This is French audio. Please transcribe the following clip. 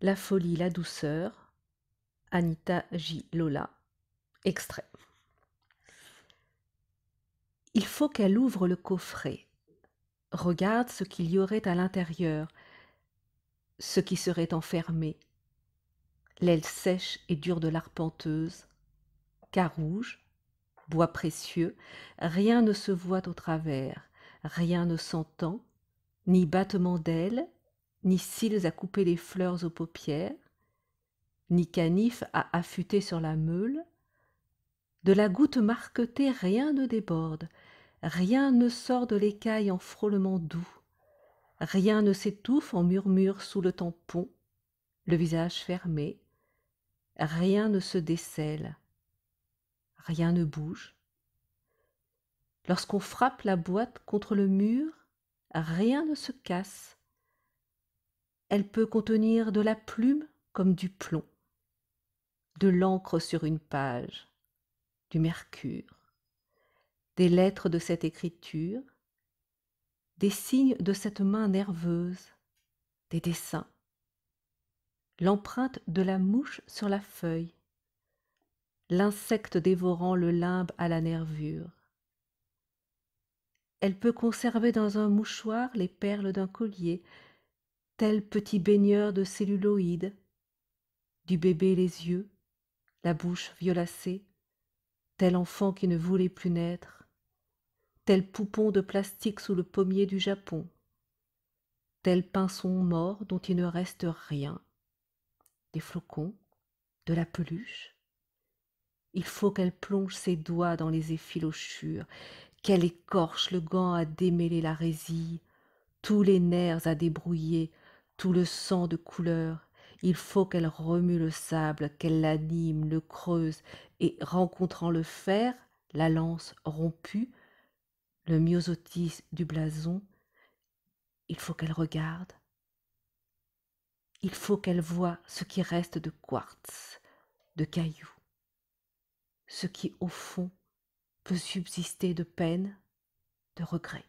La folie, la douceur, Anita J. Lola, extrait. Il faut qu'elle ouvre le coffret, regarde ce qu'il y aurait à l'intérieur, ce qui serait enfermé, l'aile sèche et dure de l'arpenteuse, car rouge, bois précieux, rien ne se voit au travers, rien ne s'entend, ni battement d'ailes, ni cils à couper les fleurs aux paupières, ni canif à affûter sur la meule. De la goutte marquetée rien ne déborde, rien ne sort de l'écaille en frôlement doux, rien ne s'étouffe en murmure sous le tampon, le visage fermé, rien ne se décèle, rien ne bouge. Lorsqu'on frappe la boîte contre le mur, rien ne se casse, elle peut contenir de la plume comme du plomb, de l'encre sur une page, du mercure, des lettres de cette écriture, des signes de cette main nerveuse, des dessins, l'empreinte de la mouche sur la feuille, l'insecte dévorant le limbe à la nervure. Elle peut conserver dans un mouchoir les perles d'un collier, tel petit baigneur de celluloïdes, du bébé les yeux, la bouche violacée, tel enfant qui ne voulait plus naître, tel poupon de plastique sous le pommier du Japon, tel pinson mort dont il ne reste rien, des flocons, de la peluche. Il faut qu'elle plonge ses doigts dans les effilochures, qu'elle écorche le gant à démêler la résille, tous les nerfs à débrouiller, tout le sang de couleur. Il faut qu'elle remue le sable, qu'elle l'anime, le creuse, et rencontrant le fer, la lance rompue, le myosotis du blason, il faut qu'elle regarde. Il faut qu'elle voie ce qui reste de quartz, de cailloux, ce qui au fond peut subsister de peine, de regret.